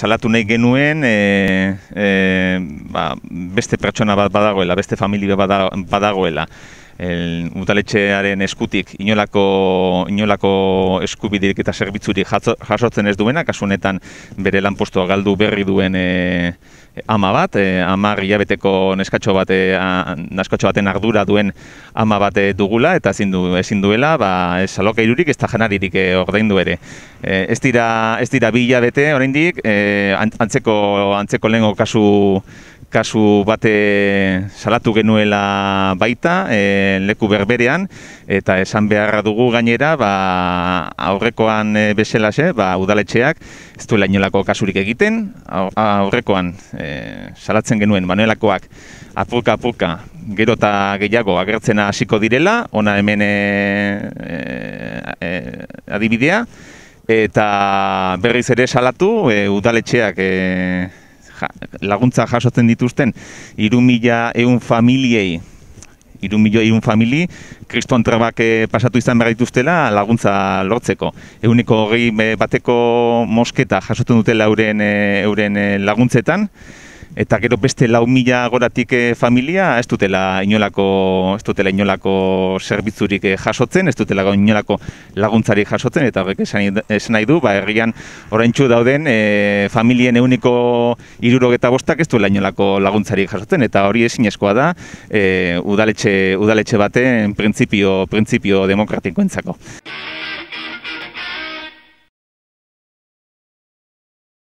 salatu nahi genuen e, e, ba, beste pertsona bat badagoela, beste familia bat badagoela, el udaletxearen eskutik inolako inolako eskubiderik eta zerbitzuri jasotzen ez duena kasu honetan bere lanpostua galdu berri duen e, e ama bat, e, ama hilabeteko neskatxo bat e, naskatxo baten ardura duen ama bat e, dugula eta ezin du ezin duela, ba ez aloka irurik ez janaririk ordaindu ere. E, ez dira ez dira bilabete oraindik e, antzeko antzeko lengo kasu kasu bate salatu genuela baita e, leku berberean eta esan beharra dugu gainera ba, aurrekoan e, ze ba, udaletxeak ez duela inolako kasurik egiten aurrekoan e, salatzen genuen manuelakoak apuka apuka gero eta gehiago agertzena hasiko direla ona hemen e, e, adibidea eta berriz ere salatu e, udaletxeak e, laguntza jasotzen dituzten iru mila eun familiei iru mila eun famili kriston trabak eh, pasatu izan behar laguntza lortzeko euniko hori eh, bateko mosketa jasotzen dutela eh, euren, euren laguntzetan Eta gero beste lau mila goratik eh, familia, ez dutela inolako, ez dutela inolako zerbitzurik eh, jasotzen, ez dutela inolako laguntzarik jasotzen, eta horrek esan, nahi du, ba, herrian orain dauden e, familien euniko irurogeta bostak ez dutela inolako laguntzarik jasotzen, eta hori ezin da, udaletxe, udaletxe baten printzipio, printzipio demokratikoentzako. entzako.